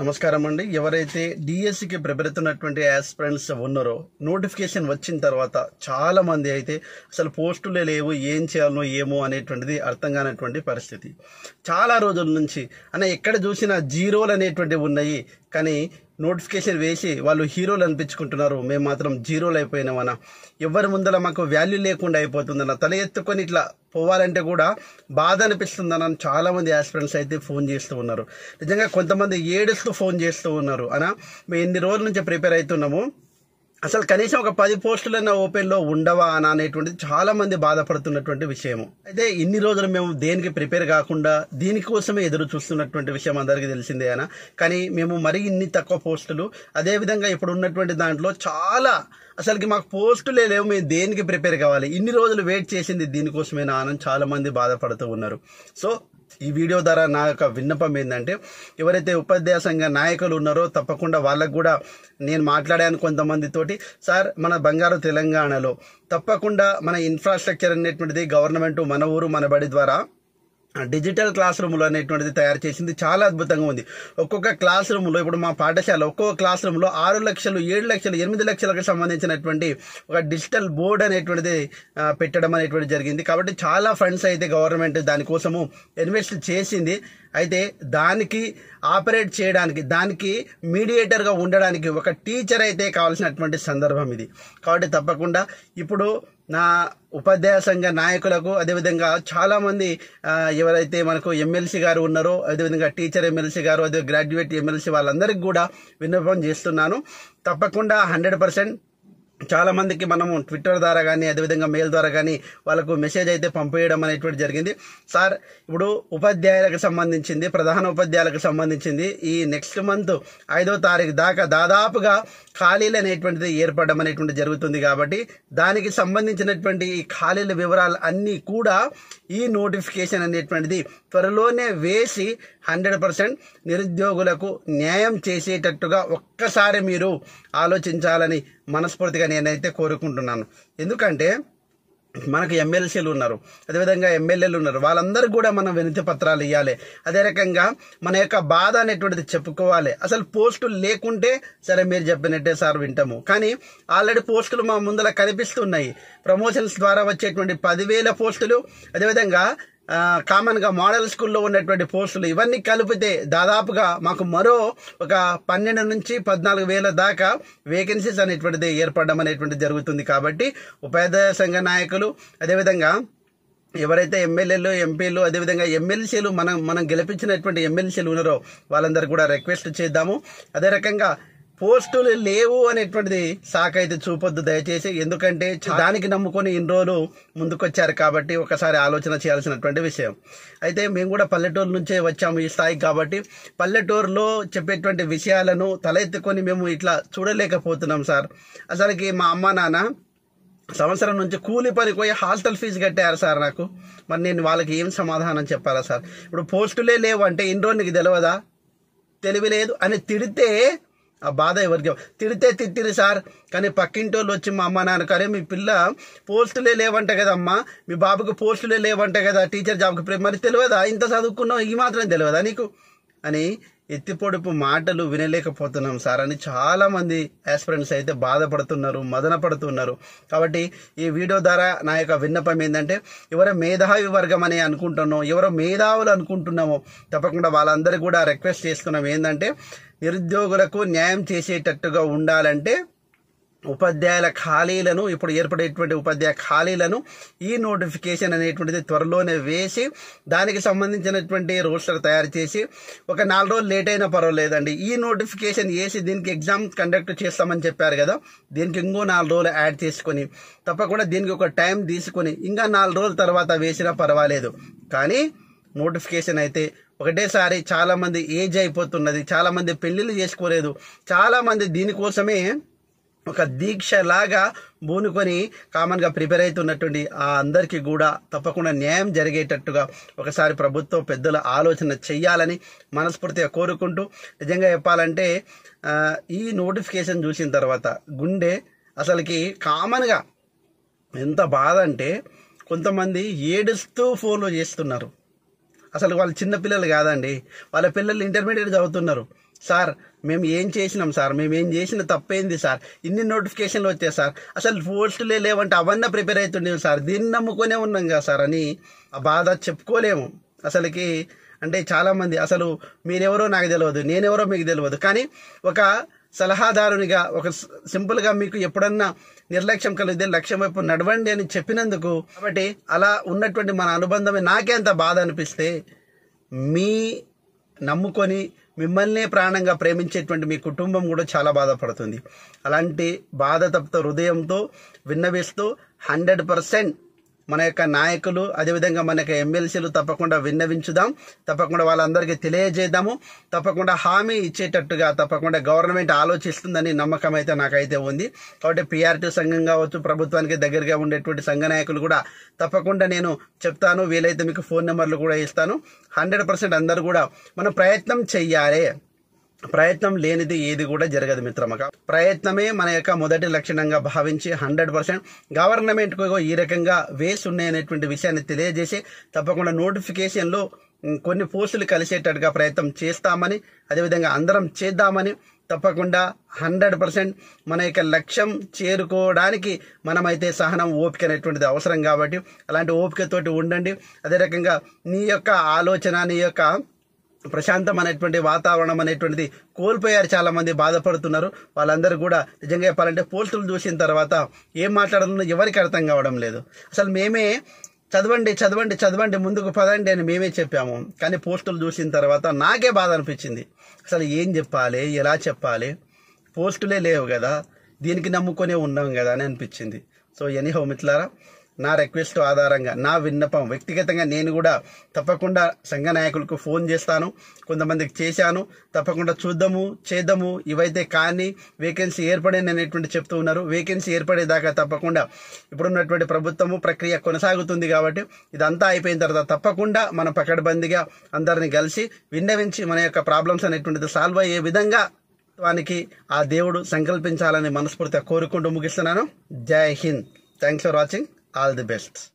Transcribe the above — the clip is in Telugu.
నమస్కారం అండి ఎవరైతే డిఎస్సికి e ప్రిపేర్ అవుతున్నటువంటి ఉన్నారో నోటిఫికేషన్ వచ్చిన తర్వాత చాలా మంది అయితే అసలు పోస్టులే లేవు ఏం చేయాలనో ఏమో అనేటువంటిది అర్థం కానటువంటి పరిస్థితి చాలా రోజుల నుంచి అన్న ఎక్కడ చూసినా జీరోలు అనేటువంటివి ఉన్నాయి కానీ నోటిఫికేషన్ వేసి వాళ్ళు హీరోలు అనిపించుకుంటున్నారు మేము మాత్రం జీరోలు అయిపోయినామన్నా ఎవరి ముందర మాకు వాల్యూ లేకుండా అయిపోతుందన్న తల ఎత్తుకొని ఇట్లా పోవాలంటే కూడా బాధ అనిపిస్తుందన్న చాలామంది ఆస్పిరెంట్స్ అయితే ఫోన్ చేస్తూ ఉన్నారు నిజంగా కొంతమంది ఏడుస్తూ ఫోన్ చేస్తూ ఉన్నారు అనా మేము ఎన్ని రోజుల నుంచి ప్రిపేర్ అవుతున్నాము అసలు కనీసం ఒక పది పోస్టులైనా ఓపెన్లో ఉండవా అని అనేటువంటిది చాలామంది బాధపడుతున్నటువంటి విషయము అయితే ఇన్ని రోజులు మేము దేనికి ప్రిపేర్ కాకుండా దీనికోసమే ఎదురు చూస్తున్నటువంటి విషయం అందరికీ తెలిసిందే అయినా కానీ మేము మరీ ఇన్ని తక్కువ పోస్టులు అదేవిధంగా ఇప్పుడు ఉన్నటువంటి దాంట్లో చాలా అసలుకి మాకు పోస్టులే లేవు మేము దేనికి ప్రిపేర్ కావాలి ఇన్ని రోజులు వెయిట్ చేసింది దీనికోసమేనా అని చాలామంది బాధపడుతూ ఉన్నారు సో ఈ వీడియో ద్వారా నా యొక్క విన్నపం ఏంటంటే ఎవరైతే ఉపాధ్యాయ సంఘ నాయకులు ఉన్నారో తప్పకుండా వాళ్ళకు కూడా నేను మాట్లాడాను కొంతమందితోటి సార్ మన బంగారు తెలంగాణలో తప్పకుండా మన ఇన్ఫ్రాస్ట్రక్చర్ అనేటువంటిది గవర్నమెంట్ మన ఊరు మన బడి ద్వారా డిజిటల్ క్లాస్ రూమ్లు అనేటువంటిది తయారు చేసింది చాలా అద్భుతంగా ఉంది ఒక్కొక్క క్లాస్ రూమ్లో ఇప్పుడు మా పాఠశాల ఒక్కొక్క క్లాస్ రూమ్లో ఆరు లక్షలు ఏడు లక్షలు ఎనిమిది లక్షలకు సంబంధించినటువంటి ఒక డిజిటల్ బోర్డ్ అనేటువంటిది పెట్టడం అనేటువంటి జరిగింది కాబట్టి చాలా ఫండ్స్ అయితే గవర్నమెంట్ దానికోసము ఇన్వెస్ట్ చేసింది అయితే దానికి ఆపరేట్ చేయడానికి దానికి మీడియేటర్గా ఉండడానికి ఒక టీచర్ అయితే కావాల్సినటువంటి సందర్భం ఇది కాబట్టి తప్పకుండా ఇప్పుడు నా ఉపాధ్యాయ సంఘ నాయకులకు అదేవిధంగా చాలామంది ఎవరైతే మనకు ఎమ్మెల్సీ గారు ఉన్నారో అదేవిధంగా టీచర్ ఎమ్మెల్సీ గారు అదే గ్రాడ్యుయేట్ ఎమ్మెల్సీ వాళ్ళందరికీ కూడా విన్నపం చేస్తున్నాను తప్పకుండా హండ్రెడ్ పర్సెంట్ చాలామందికి మనము ట్విట్టర్ ద్వారా కానీ అదేవిధంగా మెయిల్ ద్వారా కానీ వాళ్ళకు మెసేజ్ అయితే పంపేయడం అనేటువంటి జరిగింది సార్ ఇప్పుడు ఉపాధ్యాయులకు సంబంధించింది ప్రధాన ఉపాధ్యాయులకు సంబంధించింది ఈ నెక్స్ట్ మంత్ ఐదో తారీఖు దాకా దాదాపుగా ఖాళీలు అనేటువంటిది ఏర్పడడం అనేటువంటి జరుగుతుంది కాబట్టి దానికి సంబంధించినటువంటి ఈ ఖాళీల వివరాలు అన్నీ కూడా ఈ నోటిఫికేషన్ అనేటువంటిది త్వరలోనే వేసి హండ్రెడ్ పర్సెంట్ నిరుద్యోగులకు న్యాయం చేసేటట్టుగా ఒక్కసారి మీరు ఆలోచించాలని మనస్ఫూర్తిగా నేనైతే కోరుకుంటున్నాను ఎందుకంటే మనకు ఎమ్మెల్సీలు ఉన్నారు అదేవిధంగా ఎమ్మెల్యేలు ఉన్నారు వాళ్ళందరూ కూడా మనం వినతి పత్రాలు ఇవ్వాలి అదే రకంగా మన యొక్క బాధ అనేటువంటిది చెప్పుకోవాలి అసలు పోస్టులు లేకుంటే సరే మీరు చెప్పినట్టే సార్ వింటాము కానీ ఆల్రెడీ పోస్టులు మా ముందర కనిపిస్తున్నాయి ప్రమోషన్స్ ద్వారా వచ్చేటువంటి పదివేల పోస్టులు అదేవిధంగా కామన్గా మోడల్ స్కూల్లో ఉన్నటువంటి పోస్టులు ఇవన్నీ కలిపితే దాదాపుగా మాకు మరో ఒక పన్నెండు నుంచి పద్నాలుగు వేల దాకా వేకెన్సీస్ అనేటువంటిది ఏర్పడడం అనేటువంటిది జరుగుతుంది కాబట్టి ఉపాధ్యాయ సంఘ నాయకులు అదేవిధంగా ఎవరైతే ఎమ్మెల్యేలు ఎంపీలు అదేవిధంగా ఎమ్మెల్సీలు మనం మనం గెలిపించినటువంటి ఎమ్మెల్సీలు ఉన్నారో వాళ్ళందరూ కూడా రిక్వెస్ట్ చేద్దాము అదే రకంగా పోస్టులు లేవు అనేటువంటిది సాక్ అయితే చూపొద్దు దయచేసి ఎందుకంటే దానికి నమ్ముకొని ఇన్ని రోజులు ముందుకొచ్చారు కాబట్టి ఒకసారి ఆలోచన చేయాల్సినటువంటి విషయం అయితే మేము కూడా పల్లెటూరు నుంచే వచ్చాము ఈ స్థాయికి కాబట్టి పల్లెటూరులో చెప్పేటువంటి విషయాలను తలెత్తుకొని మేము ఇట్లా చూడలేకపోతున్నాం సార్ అసలుకి మా అమ్మ నాన్న సంవత్సరం నుంచి కూలి పని పోయి హాస్టల్ ఫీజు కట్టారు సార్ నాకు మరి నేను వాళ్ళకి ఏం సమాధానం చెప్పాలా సార్ ఇప్పుడు పోస్టులే లేవు అంటే ఇన్ని రోజు నీకు తెలియదా తెలివి లేదు అని తిడితే ఆ బాధ ఎవరికి తిడితే తిట్టిరు సార్ కానీ పక్కింటోళ్ళు వచ్చి మా అమ్మ నాన్న కరే మీ పిల్ల పోస్టులే లేవంట కదమ్మా మీ బాబుకు పోస్టులే లేవంట కదా టీచర్ జాబ్కి మరి తెలియదా ఇంత చదువుకున్నావు ఈ మాత్రం తెలియదా నీకు అని ఎత్తిపొడుపు మాటలు వినలేకపోతున్నాం సార్ అని చాలామంది యాస్పిరెంట్స్ అయితే బాధపడుతున్నారు మదన పడుతున్నారు కాబట్టి ఈ వీడియో ద్వారా నా యొక్క విన్నపం ఏంటంటే ఎవరో మేధావి వర్గం అని అనుకుంటున్నాం ఎవరో మేధావులు అనుకుంటున్నామో తప్పకుండా వాళ్ళందరూ కూడా రిక్వెస్ట్ చేసుకున్నాం ఏంటంటే నిరుద్యోగులకు న్యాయం చేసేటట్టుగా ఉండాలంటే ఉపాధ్యాయుల ఖాళీలను ఇప్పుడు ఏర్పడేటువంటి ఉపాధ్యాయ ఖాళీలను ఈ నోటిఫికేషన్ అనేటువంటిది త్వరలోనే వేసి దానికి సంబంధించినటువంటి రోస్టర్ తయారు చేసి ఒక నాలుగు రోజులు లేట్ అయినా పర్వాలేదండి ఈ నోటిఫికేషన్ వేసి దీనికి ఎగ్జామ్ కండక్ట్ చేస్తామని చెప్పారు కదా దీనికి ఇంకో నాలుగు రోజులు యాడ్ చేసుకొని తప్పకుండా దీనికి ఒక టైం తీసుకొని ఇంకా నాలుగు రోజుల తర్వాత వేసినా పర్వాలేదు కానీ నోటిఫికేషన్ అయితే ఒకటేసారి చాలామంది ఏజ్ అయిపోతున్నది చాలామంది పెళ్ళిళ్ళు చేసుకోలేదు చాలామంది దీనికోసమే ఒక దీక్ష లాగా బూనుకొని కామన్గా ప్రిపేర్ అవుతున్నటువంటి ఆ అందరికీ కూడా తప్పకుండా న్యాయం జరిగేటట్టుగా ఒకసారి ప్రభుత్వం పెద్దల ఆలోచన చెయ్యాలని మనస్ఫూర్తిగా కోరుకుంటూ నిజంగా చెప్పాలంటే ఈ నోటిఫికేషన్ చూసిన తర్వాత గుండె అసలుకి కామన్గా ఎంత బాధ అంటే కొంతమంది ఏడుస్తూ ఫోన్లు చేస్తున్నారు అసలు వాళ్ళు చిన్న పిల్లలు కాదండి వాళ్ళ పిల్లలు ఇంటర్మీడియట్ చదువుతున్నారు సార్ మేము ఏం చేసినాం సార్ మేము ఏం చేసిన తప్పేంది సార్ ఇన్ని నోటిఫికేషన్లు వచ్చాయి సార్ అసలు పోస్టులే లేవంటే అవన్నీ ప్రిపేర్ అవుతుండేవి సార్ దీన్ని నమ్ముకునే ఉన్నాం కదా సార్ అని ఆ బాధ చెప్పుకోలేము అసలుకి అంటే చాలామంది అసలు మీరెవరో నాకు తెలియదు నేనెవరో మీకు తెలియదు కానీ ఒక సలహాదారునిగా ఒక సింపుల్గా మీకు ఎప్పుడన్నా నిర్లక్ష్యం కలిగితే లక్ష్యం వైపు నడవండి అని చెప్పినందుకు కాబట్టి అలా ఉన్నటువంటి మన అనుబంధమే అంత బాధ అనిపిస్తే మీ నమ్ముకొని మిమ్మల్నే ప్రాణంగా ప్రేమించేటువంటి మీ కుటుంబం కూడా చాలా బాధపడుతుంది అలాంటి బాధ తప్పుతో హృదయంతో విన్నవిస్తూ హండ్రెడ్ పర్సెంట్ మన యొక్క నాయకులు అదేవిధంగా మన యొక్క ఎమ్మెల్సీలు తప్పకుండా విన్నవించుదాం తప్పకుండా వాళ్ళందరికీ తెలియజేద్దాము తప్పకుండా హామీ ఇచ్చేటట్టుగా తప్పకుండా గవర్నమెంట్ ఆలోచిస్తుందని నమ్మకం అయితే నాకైతే ఉంది కాబట్టి పిఆర్టీ సంఘం కావచ్చు ప్రభుత్వానికి దగ్గరగా ఉండేటువంటి సంఘ నాయకులు కూడా తప్పకుండా నేను చెప్తాను వీలైతే మీకు ఫోన్ నెంబర్లు కూడా ఇస్తాను హండ్రెడ్ పర్సెంట్ అందరూ కూడా మనం ప్రయత్నం చెయ్యాలి ప్రయత్నం లేనిది ఏది కూడా జరగదు మిత్రమక ప్రయత్నమే మన యొక్క మొదటి లక్షణంగా భావించి హండ్రెడ్ పర్సెంట్ గవర్నమెంట్ ఈ రకంగా వేస్ ఉన్నాయనేటువంటి విషయాన్ని తెలియజేసి తప్పకుండా నోటిఫికేషన్లో కొన్ని పోస్టులు కలిసేటట్టుగా ప్రయత్నం చేస్తామని అదేవిధంగా అందరం చేద్దామని తప్పకుండా హండ్రెడ్ పర్సెంట్ మన యొక్క లక్ష్యం చేరుకోవడానికి మనమైతే సహనం ఓపిక అనేటువంటిది అవసరం కాబట్టి అలాంటి ఓపికతోటి ఉండండి అదే రకంగా నీ యొక్క ఆలోచన నీ యొక్క ప్రశాంతం అనేటువంటి వాతావరణం అనేటువంటిది కోల్పోయారు చాలామంది బాధపడుతున్నారు వాళ్ళందరూ కూడా నిజంగా చెప్పాలంటే పోస్టులు చూసిన తర్వాత ఏం మాట్లాడుతున్నా ఎవరికి అర్థం కావడం లేదు అసలు మేమే చదవండి చదవండి చదవండి ముందుకు పదండి అని మేమే చెప్పాము కానీ పోస్టులు చూసిన తర్వాత నాకే బాధ అనిపించింది అసలు ఏం చెప్పాలి ఎలా చెప్పాలి పోస్టులే లేవు కదా దీనికి నమ్ముకొనే ఉన్నాం కదా అని అనిపించింది సో ఎనీహో మిత్రులారా నా రిక్వెస్ట్ ఆధారంగా నా విన్నపం వ్యక్తిగతంగా నేను కూడా తప్పకుండా సంఘ నాయకులకు ఫోన్ చేస్తాను కొంతమందికి చేశాను తప్పకుండా చూద్దాము చేద్దాము ఇవైతే కానీ వేకెన్సీ ఏర్పడేది అనేటువంటి చెప్తూ ఉన్నారు వేకెన్సీ ఏర్పడేదాకా తప్పకుండా ఇప్పుడున్నటువంటి ప్రభుత్వము ప్రక్రియ కొనసాగుతుంది కాబట్టి ఇదంతా అయిపోయిన తర్వాత తప్పకుండా మన పకడ్బందీగా అందరిని కలిసి విన్నవించి మన యొక్క ప్రాబ్లమ్స్ అనేటువంటిది సాల్వ్ అయ్యే విధంగా వానికి ఆ దేవుడు సంకల్పించాలని మనస్ఫూర్తిగా కోరుకుంటూ ముగిస్తున్నాను Jai Hind thanks for watching all the best.